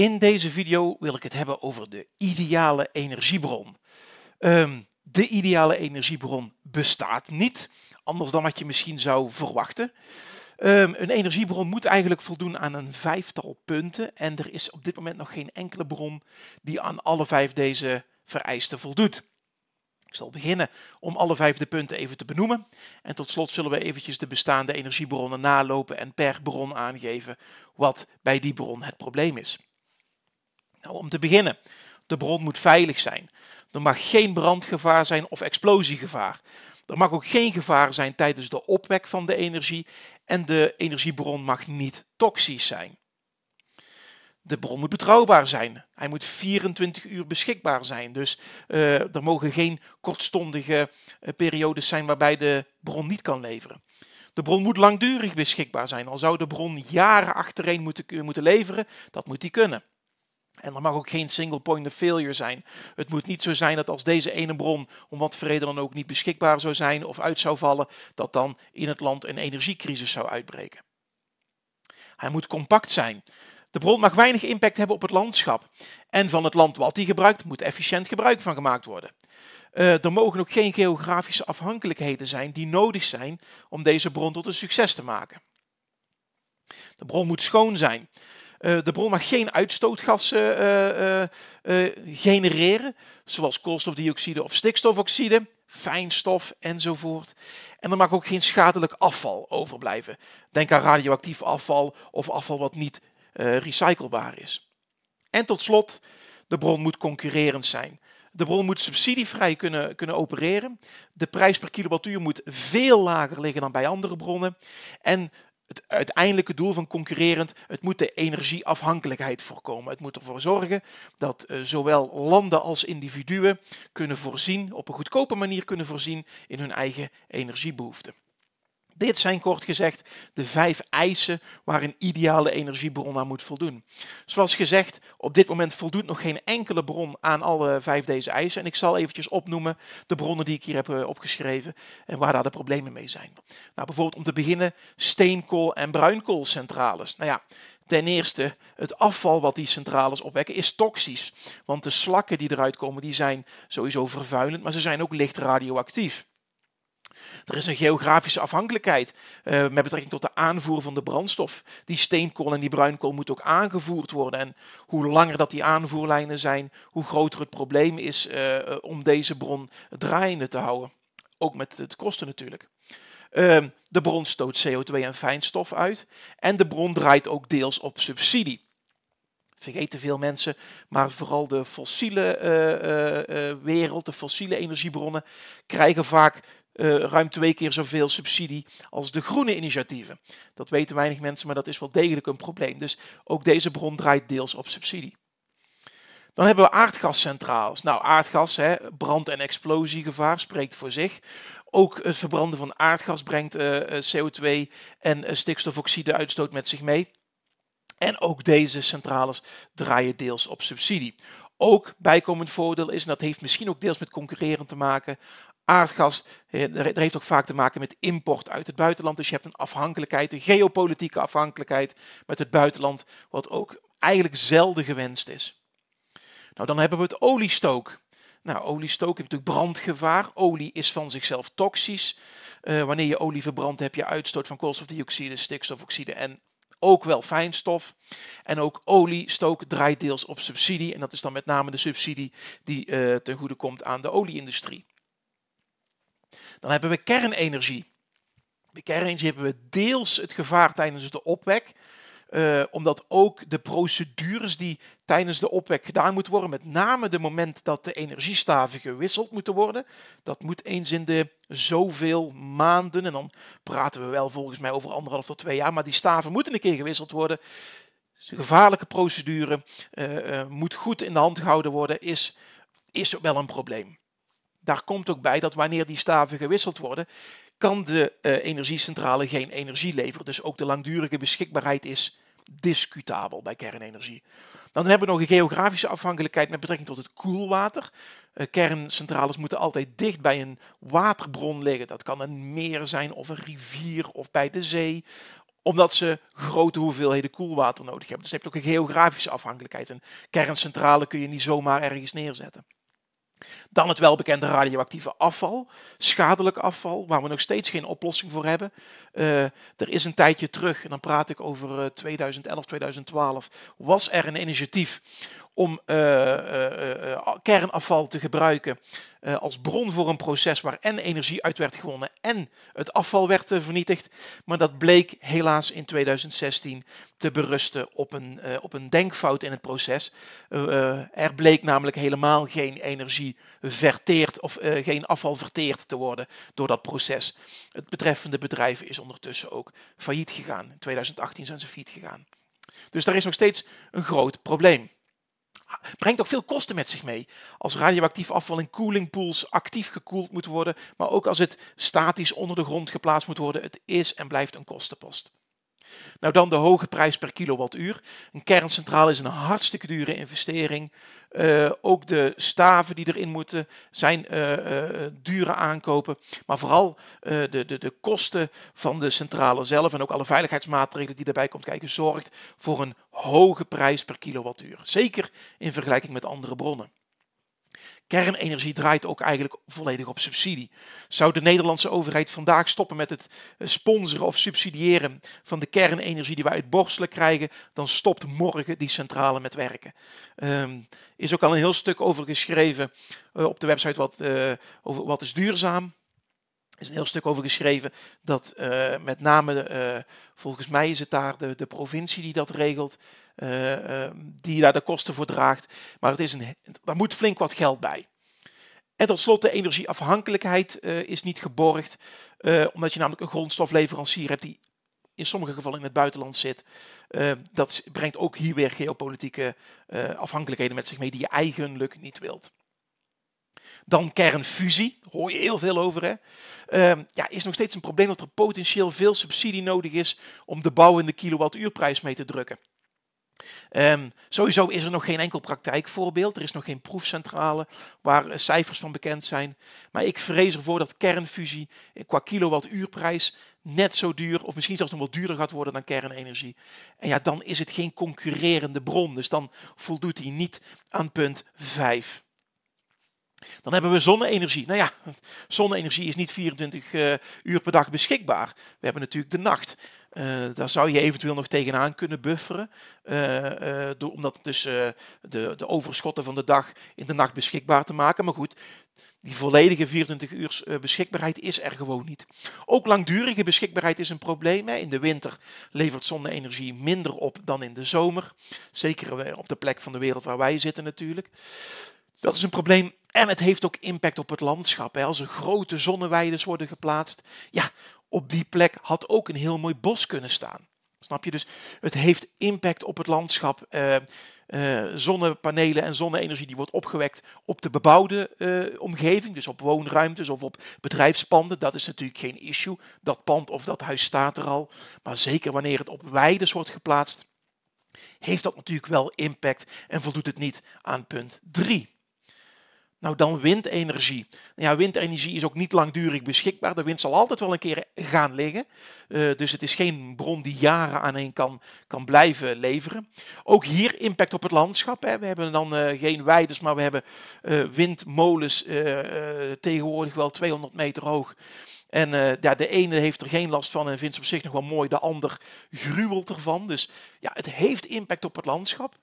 In deze video wil ik het hebben over de ideale energiebron. Ehm, de ideale energiebron bestaat niet, anders dan wat je misschien zou verwachten. Ehm, een energiebron moet eigenlijk voldoen aan een vijftal punten en er is op dit moment nog geen enkele bron die aan alle vijf deze vereisten voldoet. Ik zal beginnen om alle vijf de punten even te benoemen. En tot slot zullen we eventjes de bestaande energiebronnen nalopen en per bron aangeven wat bij die bron het probleem is. Nou, om te beginnen, de bron moet veilig zijn. Er mag geen brandgevaar zijn of explosiegevaar. Er mag ook geen gevaar zijn tijdens de opwek van de energie en de energiebron mag niet toxisch zijn. De bron moet betrouwbaar zijn. Hij moet 24 uur beschikbaar zijn. Dus eh, er mogen geen kortstondige eh, periodes zijn waarbij de bron niet kan leveren. De bron moet langdurig beschikbaar zijn. Al zou de bron jaren achtereen moeten, moeten leveren, dat moet hij kunnen. En er mag ook geen single point of failure zijn. Het moet niet zo zijn dat als deze ene bron om wat voor dan ook niet beschikbaar zou zijn of uit zou vallen, dat dan in het land een energiecrisis zou uitbreken. Hij moet compact zijn. De bron mag weinig impact hebben op het landschap. En van het land wat hij gebruikt, moet efficiënt gebruik van gemaakt worden. Eh, er mogen ook geen geografische afhankelijkheden zijn die nodig zijn om deze bron tot een succes te maken. De bron moet schoon zijn. Eh, de bron mag geen uitstootgassen eh, eh, genereren, zoals koolstofdioxide of stikstofoxide, fijnstof enzovoort. En er mag ook geen schadelijk afval overblijven. Denk aan radioactief afval of afval wat niet recyclebaar is. En tot slot, de bron moet concurrerend zijn. De bron moet subsidievrij kunnen, kunnen opereren. De prijs per kilowattuur moet veel lager liggen dan bij andere bronnen. En het uiteindelijke doel van concurrerend, het moet de energieafhankelijkheid voorkomen. Het moet ervoor zorgen dat eh, zowel landen als individuen kunnen voorzien, op een goedkope manier kunnen voorzien in hun eigen energiebehoeften. Dit zijn kort gezegd de vijf eisen waar een ideale energiebron aan moet voldoen. Zoals gezegd, op dit moment voldoet nog geen enkele bron aan alle vijf deze eisen. En ik zal eventjes opnoemen de bronnen die ik hier heb eh, opgeschreven en waar daar de problemen mee zijn. Nou, bijvoorbeeld om te beginnen steenkool- en bruinkoolcentrales. Nou ja, Ten eerste, het afval wat die centrales opwekken is toxisch. Want de slakken die eruit komen, die zijn sowieso vervuilend, maar ze zijn ook licht radioactief. Er is een geografische afhankelijkheid eh, met betrekking tot de aanvoer van de brandstof. Die steenkool en die bruinkool moeten ook aangevoerd worden. En hoe langer dat die aanvoerlijnen zijn, hoe groter het probleem is eh, eh, om deze bron draaiende te houden. Ook met het kosten natuurlijk. Ehm, de bron stoot CO2 en fijnstof uit. En de bron draait ook deels op subsidie vergeten veel mensen, maar vooral de fossiele wereld, de fossiele energiebronnen, krijgen vaak eh, ruim twee keer zoveel subsidie als de groene initiatieven. Dat weten weinig mensen, maar dat is wel degelijk een probleem. Dus ook deze bron draait deels op subsidie. Dan hebben we aardgascentrales. Nou, aardgas, hè, brand- en explosiegevaar spreekt voor zich. Ook het verbranden van aardgas brengt eh, eh, CO2 en stikstofoxide-uitstoot met zich mee. En ook deze centrales draaien deels op subsidie. Ook bijkomend voordeel is, en dat heeft misschien ook deels met concurreren te maken, aardgas. Eh, heeft ook vaak te maken met import uit het buitenland. Dus je hebt een afhankelijkheid, een geopolitieke afhankelijkheid met het buitenland, wat ook eigenlijk zelden gewenst is. Nou, dan hebben we het oliestook. Nou, oliestook heeft natuurlijk brandgevaar. Olie is van zichzelf toxisch. Eh, wanneer je olie verbrandt, heb je uitstoot van koolstofdioxide, stikstofoxide en ook wel fijnstof. En ook oliestook draait deels op subsidie. En dat is dan met name de subsidie die eh, ten goede komt aan de olieindustrie. Dan hebben we kernenergie. Bij kernenergie hebben we deels het gevaar tijdens de opwek. Eh, omdat ook de procedures die tijdens de opwek gedaan moeten worden, met name de moment dat de energiestaven gewisseld moeten worden, dat moet eens in de zoveel maanden, en dan praten we wel volgens mij over anderhalf tot twee jaar, maar die staven moeten een keer gewisseld worden. gevaarlijke procedure, eh, eh, moet goed in de hand gehouden worden, is, is wel een probleem. Daar komt ook bij dat wanneer die staven gewisseld worden, kan de eh, energiecentrale geen energie leveren. Dus ook de langdurige beschikbaarheid is discutabel bij kernenergie. Dan hebben we nog een geografische afhankelijkheid met betrekking tot het koelwater. Eh, kerncentrales moeten altijd dicht bij een waterbron liggen. Dat kan een meer zijn of een rivier of bij de zee omdat ze grote hoeveelheden koelwater nodig hebben. Dus je hebt ook een geografische afhankelijkheid. Een kerncentrale kun je niet zomaar ergens neerzetten. Dan het welbekende radioactieve afval, schadelijk afval, waar we nog steeds geen oplossing voor hebben. Eh, er is een tijdje terug, en dan praat ik over 2011, eh, 2012, was er een initiatief om eh, eh, eh, kernafval te gebruiken als bron voor een proces waar en energie uit werd gewonnen en het afval werd vernietigd. Maar dat bleek helaas in 2016 te berusten op een, op een denkfout in het proces. er bleek namelijk helemaal geen energie verteerd of geen afval verteerd te worden door dat proces. Het betreffende bedrijf is ondertussen ook failliet gegaan. In 2018 zijn ze failliet gegaan. Dus daar is nog steeds een groot probleem brengt ook veel kosten met zich mee. Als radioactief afval in koelingpools actief gekoeld moet worden, maar ook als het statisch onder de grond geplaatst moet worden. Het is en blijft een kostenpost. Nou dan de hoge prijs per kilowattuur. Een kerncentrale is een hartstikke dure investering. Eh, ook de staven die erin moeten zijn eh, eh, dure aankopen. Maar vooral de, de, de kosten van de centrale zelf en ook alle veiligheidsmaatregelen die daarbij komt kijken, zorgt voor een hoge prijs per kilowattuur. Zeker in vergelijking met andere bronnen kernenergie draait ook eigenlijk volledig op subsidie. Zou de Nederlandse overheid vandaag stoppen met het eh, sponsoren of subsidiëren van de kernenergie die wij uit borstelen krijgen, dan stopt morgen die centrale met werken. Um, is ook al een heel stuk over geschreven eh, op de website wat, eh, over wat is duurzaam is een heel stuk over geschreven dat eh, met name, eh, volgens mij is het daar de, de provincie die dat regelt, eh, ehm, die daar de kosten voor draagt. Maar het is een, daar moet flink wat geld bij. En tot slot, de energieafhankelijkheid is niet geborgd, omdat je namelijk een grondstofleverancier hebt die in sommige gevallen in het buitenland zit. Ehm, dat brengt ook hier weer geopolitieke afhankelijkheden met zich mee die je eigenlijk niet wilt dan kernfusie, hoor je heel veel over hè. Ehm, ja, is nog steeds een probleem dat er potentieel veel subsidie nodig is om de bouw de kilowattuurprijs mee te drukken. Ehm, sowieso is er nog geen enkel praktijkvoorbeeld. Er is nog geen proefcentrale waar eh, cijfers van bekend zijn. Maar ik vrees ervoor dat kernfusie eh, qua kilowattuurprijs net zo duur, of misschien zelfs nog wel duurder gaat worden dan kernenergie. En ja, dan is het geen concurrerende bron. Dus dan voldoet hij niet aan punt 5. Dan hebben we zonne-energie. Nou ja, zonne-energie is niet 24 eh, uur per dag beschikbaar. We hebben natuurlijk de nacht. Eh, daar zou je eventueel nog tegenaan kunnen bufferen. Uh, door, om dat dus, de, de overschotten van de dag in de nacht beschikbaar te maken. Maar goed, die volledige 24 uur beschikbaarheid is er gewoon niet. Ook langdurige beschikbaarheid is een probleem. In de winter levert zonne-energie minder op dan in de zomer. Zeker op de plek van de wereld waar wij zitten natuurlijk. Dat is een probleem en het heeft ook impact op het landschap. Hè. Als er grote zonneweiden worden geplaatst, ja, op die plek had ook een heel mooi bos kunnen staan. Snap je? Dus het heeft impact op het landschap. Eh, eh, zonnepanelen en zonne-energie die wordt opgewekt op de bebouwde eh, omgeving, dus op woonruimtes of op bedrijfspanden. Dat is natuurlijk geen issue. Dat pand of dat huis staat er al. Maar zeker wanneer het op weides wordt geplaatst, heeft dat natuurlijk wel impact en voldoet het niet aan punt 3. Nou, dan windenergie. Nou ja, windenergie is ook niet langdurig beschikbaar. De wind zal altijd wel een keer gaan liggen. Eh, dus het is geen bron die jaren aan een kan, kan blijven leveren. Ook hier impact op het landschap. Hè. We hebben dan eh, geen weiders, maar we hebben eh, windmolens tegenwoordig wel 200 meter hoog. En ja, de ene heeft er geen last van en vindt ze op zich nog wel mooi, de ander gruwelt ervan. Dus ja, het heeft impact op het landschap.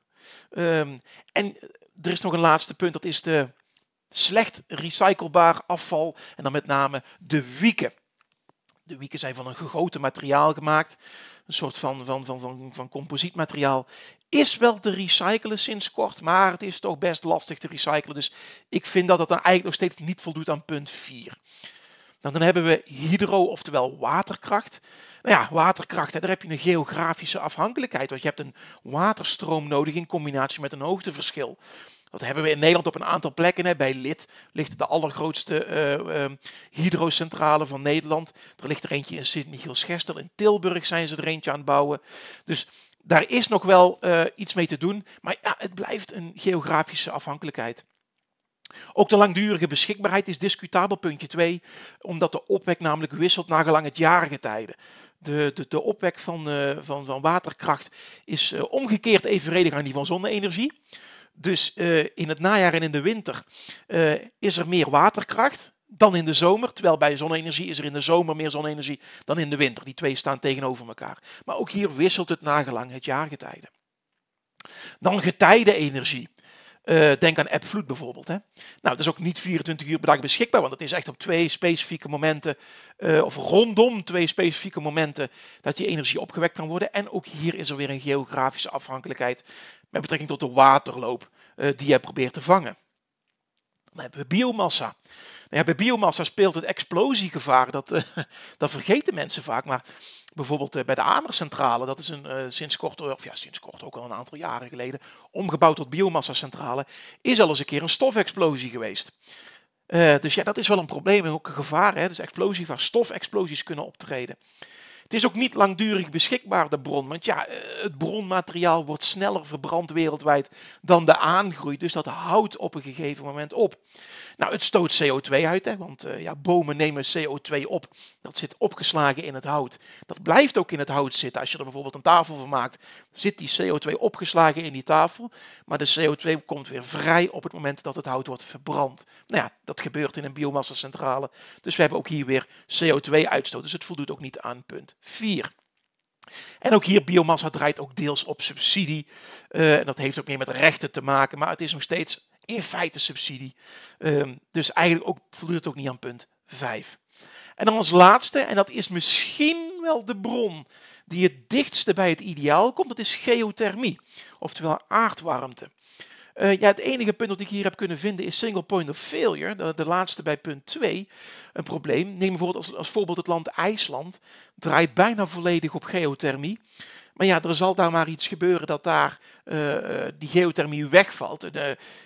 Ehm, en er is nog een laatste punt, dat is de slecht recyclebaar afval en dan met name de wieken. De wieken zijn van een gegoten materiaal gemaakt, een soort van, van, van, van, van composietmateriaal. Is wel te recyclen sinds kort, maar het is toch best lastig te recyclen. Dus ik vind dat dat dan eigenlijk nog steeds niet voldoet aan punt 4. Dan, nou, dan hebben we hydro, oftewel waterkracht. Nou ja, waterkracht, hè, daar heb je een geografische afhankelijkheid. Want je hebt een waterstroom nodig in combinatie met een hoogteverschil. Dat hebben we in Nederland op een aantal plekken. Hè. Bij Lid ligt de allergrootste eh, ehm, hydrocentrale van Nederland. Er ligt er eentje in sint michiel gestel In Tilburg zijn ze er eentje aan het bouwen. Dus daar is nog wel eh, iets mee te doen. Maar ja, het blijft een geografische afhankelijkheid. Ook de langdurige beschikbaarheid is discutabel, puntje 2, omdat de opwek namelijk wisselt gelang het jaargetijde. De, de, de opwek van, eh, van, van waterkracht is omgekeerd evenredig aan die van zonne-energie. Dus eh, in het najaar en in de winter eh, is er meer waterkracht dan in de zomer. Terwijl bij zonne-energie is er in de zomer meer zonne-energie dan in de winter. Die twee staan tegenover elkaar. Maar ook hier wisselt het nagelang het jaargetijde. Dan getijdenenergie. Eh, denk aan appvloed bijvoorbeeld. Hè? Nou, dat is ook niet 24 uur per dag beschikbaar, want het is echt op twee specifieke momenten, eh, of rondom twee specifieke momenten, dat die energie opgewekt kan worden. En ook hier is er weer een geografische afhankelijkheid met betrekking tot de waterloop eh, die je probeert te vangen. Dan hebben we biomassa. Nou ja, bij biomassa speelt het explosiegevaar, dat, eh, dat vergeten mensen vaak. Maar bijvoorbeeld eh, bij de Amercentrale, dat is een, eh, sinds kort, of ja, sinds kort ook al een aantal jaren geleden, omgebouwd tot biomassa-centrale, is al eens een keer een stofexplosie geweest. dus ja, dat is wel een probleem en ook een gevaar. Hè? Dus waar stofexplosies kunnen optreden. Het is ook niet langdurig beschikbaar, de bron. Want ja, eh, het bronmateriaal wordt sneller verbrand wereldwijd dan de aangroei. Dus dat houdt op een gegeven moment op. Nou, het stoot CO2 uit, hè, want eh, ja, bomen nemen CO2 op. Dat zit opgeslagen in het hout. Dat blijft ook in het hout zitten. Als je er bijvoorbeeld een tafel van maakt, zit die CO2 opgeslagen in die tafel. Maar de CO2 komt weer vrij op het moment dat het hout wordt verbrand. Nou ja, dat gebeurt in een biomassacentrale. Dus we hebben ook hier weer CO2-uitstoot. Dus het voldoet ook niet aan punt. 4. En ook hier, biomassa draait ook deels op subsidie. Eh, en dat heeft ook meer met rechten te maken, maar het is nog steeds in feite subsidie. Ehm, dus eigenlijk ook, voldoet het ook niet aan punt 5. En dan als laatste, en dat is misschien wel de bron die het dichtste bij het ideaal komt, dat is geothermie, oftewel aardwarmte. Eh, ja, het enige punt dat ik hier heb kunnen vinden is single point of failure. De, laatste bij punt 2. Een probleem. Neem bijvoorbeeld als, als voorbeeld het land IJsland. Draait bijna volledig op geothermie. Maar ja, er zal daar maar iets gebeuren dat daar eh, eh, die geothermie wegvalt.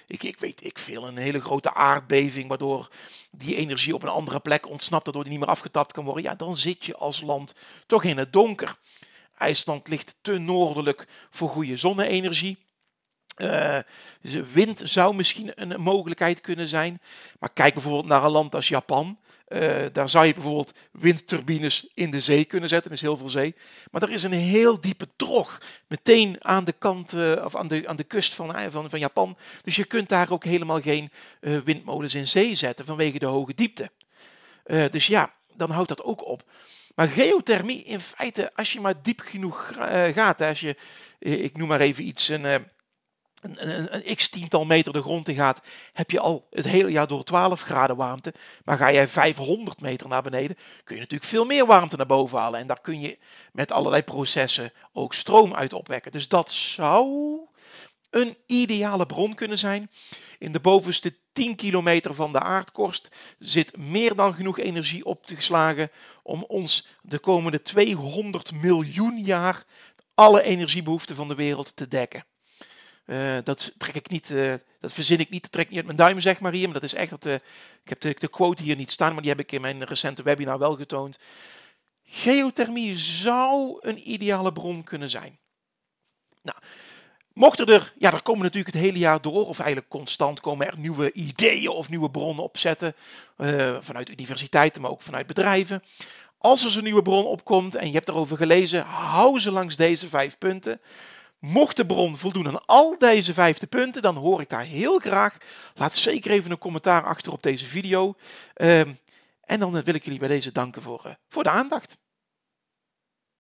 ik, ik, weet, ik veel, een hele grote aardbeving, waardoor die energie op een andere plek ontsnapt, waardoor die niet meer afgetapt kan worden. Ja, dan zit je als land toch in het donker. IJsland ligt te noordelijk voor goede zonne-energie. Uh, wind zou misschien een mogelijkheid kunnen zijn. Maar kijk bijvoorbeeld naar een land als Japan. Eh, daar zou je bijvoorbeeld windturbines in de zee kunnen zetten. Er is heel veel zee. Maar er is een heel diepe trog. Meteen aan de kant eh, of aan de, aan de kust van, van, van Japan. Dus je kunt daar ook helemaal geen windmolens in zee zetten vanwege de hoge diepte. dus ja, dan houdt dat ook op. Maar geothermie, in feite, als je maar diep genoeg gaat, als je, ik noem maar even iets, een, een, een, x-tiental meter de grond in gaat, heb je al het hele jaar door 12 graden warmte. Maar ga jij 500 meter naar beneden, kun je natuurlijk veel meer warmte naar boven halen. En daar kun je met allerlei processen ook stroom uit opwekken. Dus dat zou een ideale bron kunnen zijn. In de bovenste 10 kilometer van de aardkorst zit meer dan genoeg energie opgeslagen om ons de komende 200 miljoen jaar alle energiebehoeften van de wereld te dekken. Eh, dat trek ik niet, eh, dat verzin ik niet, dat trek niet uit mijn duim, zeg maar hier. Maar dat is echt dat, eh, ik heb de, quote hier niet staan, maar die heb ik in mijn recente webinar wel getoond. Geothermie zou een ideale bron kunnen zijn. Nou, mochten er, ja, er komen natuurlijk het hele jaar door, of eigenlijk constant komen er nieuwe ideeën of nieuwe bronnen opzetten. vanuit universiteiten, maar ook vanuit bedrijven. Als er zo'n nieuwe bron opkomt en je hebt erover gelezen, hou ze langs deze vijf punten. Mocht de bron voldoen aan al deze vijfde punten, dan hoor ik daar heel graag. Laat zeker even een commentaar achter op deze video. Ehm, en dan eh, wil ik jullie bij deze danken voor, eh, voor de aandacht.